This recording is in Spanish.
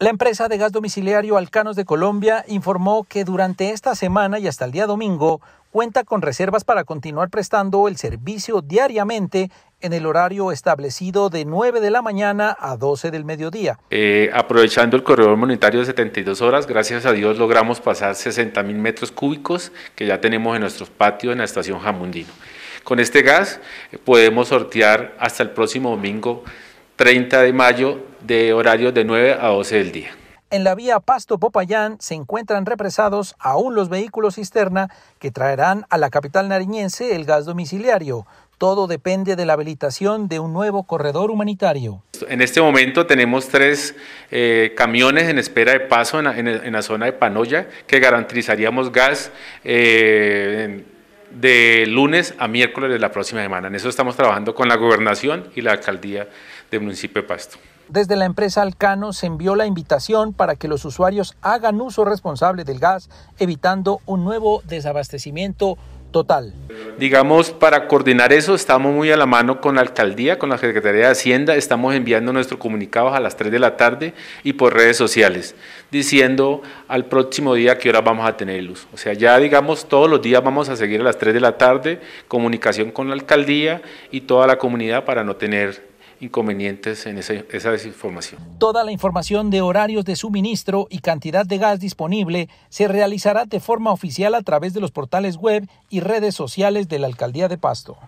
La empresa de gas domiciliario Alcanos de Colombia informó que durante esta semana y hasta el día domingo cuenta con reservas para continuar prestando el servicio diariamente en el horario establecido de 9 de la mañana a 12 del mediodía. Eh, aprovechando el corredor monetario de 72 horas, gracias a Dios logramos pasar 60 mil metros cúbicos que ya tenemos en nuestros patios en la estación Jamundino. Con este gas eh, podemos sortear hasta el próximo domingo 30 de mayo de horario de 9 a 12 del día. En la vía Pasto-Popayán se encuentran represados aún los vehículos cisterna que traerán a la capital nariñense el gas domiciliario. Todo depende de la habilitación de un nuevo corredor humanitario. En este momento tenemos tres eh, camiones en espera de paso en la, zona de Panoya que garantizaríamos gas. Eh, de lunes a miércoles de la próxima semana. En eso estamos trabajando con la gobernación y la alcaldía del municipio de Pasto. Desde la empresa Alcano se envió la invitación para que los usuarios hagan uso responsable del gas, evitando un nuevo desabastecimiento total. Digamos, para coordinar eso, estamos muy a la mano con la alcaldía, con la Secretaría de Hacienda, estamos enviando nuestros comunicados a las 3 de la tarde y por redes sociales, diciendo al próximo día qué hora vamos a tener luz. O sea, ya digamos, todos los días vamos a seguir a las 3 de la tarde, comunicación con la alcaldía y toda la comunidad para no tener inconvenientes en esa, esa desinformación. Toda la información de horarios de suministro y cantidad de gas disponible se realizará de forma oficial a través de los portales web y redes sociales de la Alcaldía de Pasto.